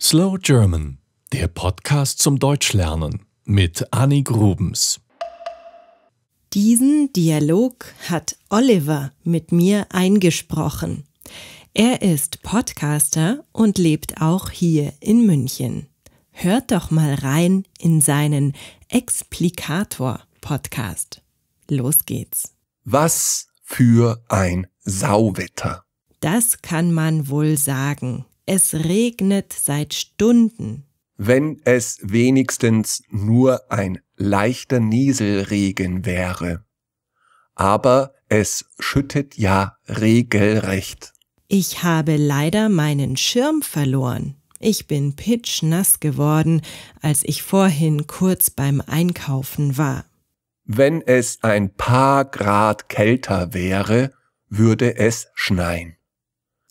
Slow German, der Podcast zum Deutschlernen mit Anni Grubens. Diesen Dialog hat Oliver mit mir eingesprochen. Er ist Podcaster und lebt auch hier in München. Hört doch mal rein in seinen Explikator-Podcast. Los geht's. Was für ein Sauwetter. Das kann man wohl sagen. Es regnet seit Stunden. Wenn es wenigstens nur ein leichter Nieselregen wäre. Aber es schüttet ja regelrecht. Ich habe leider meinen Schirm verloren. Ich bin pitschnass geworden, als ich vorhin kurz beim Einkaufen war. Wenn es ein paar Grad kälter wäre, würde es schneien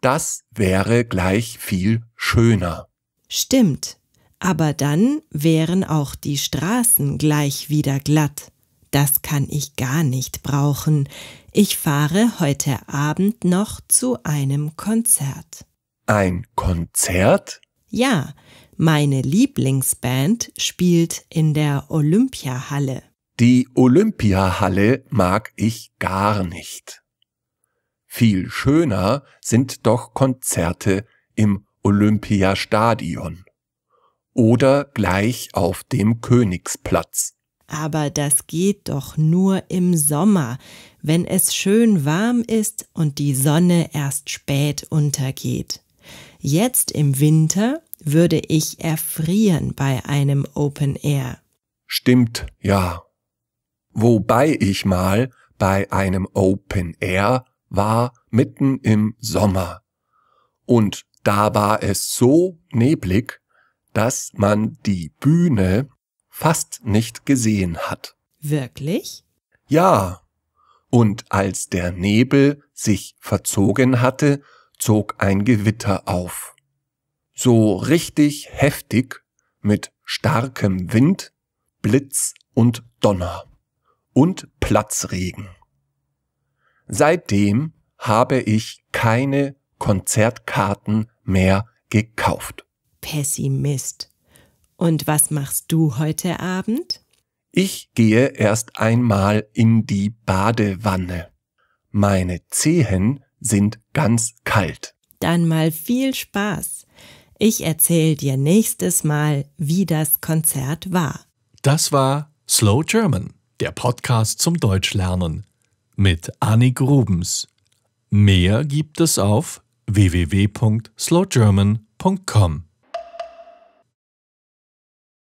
das wäre gleich viel schöner. Stimmt, aber dann wären auch die Straßen gleich wieder glatt. Das kann ich gar nicht brauchen. Ich fahre heute Abend noch zu einem Konzert. Ein Konzert? Ja, meine Lieblingsband spielt in der Olympiahalle. Die Olympiahalle mag ich gar nicht. Viel schöner sind doch Konzerte im Olympiastadion oder gleich auf dem Königsplatz. Aber das geht doch nur im Sommer, wenn es schön warm ist und die Sonne erst spät untergeht. Jetzt im Winter würde ich erfrieren bei einem Open Air. Stimmt, ja. Wobei ich mal bei einem Open Air war mitten im Sommer. Und da war es so neblig, dass man die Bühne fast nicht gesehen hat. Wirklich? Ja. Und als der Nebel sich verzogen hatte, zog ein Gewitter auf. So richtig heftig, mit starkem Wind, Blitz und Donner und Platzregen. Seitdem habe ich keine Konzertkarten mehr gekauft. Pessimist. Und was machst du heute Abend? Ich gehe erst einmal in die Badewanne. Meine Zehen sind ganz kalt. Dann mal viel Spaß. Ich erzähle dir nächstes Mal, wie das Konzert war. Das war Slow German, der Podcast zum Deutschlernen mit Annik Rubens. Mehr gibt es auf www.slowgerman.com.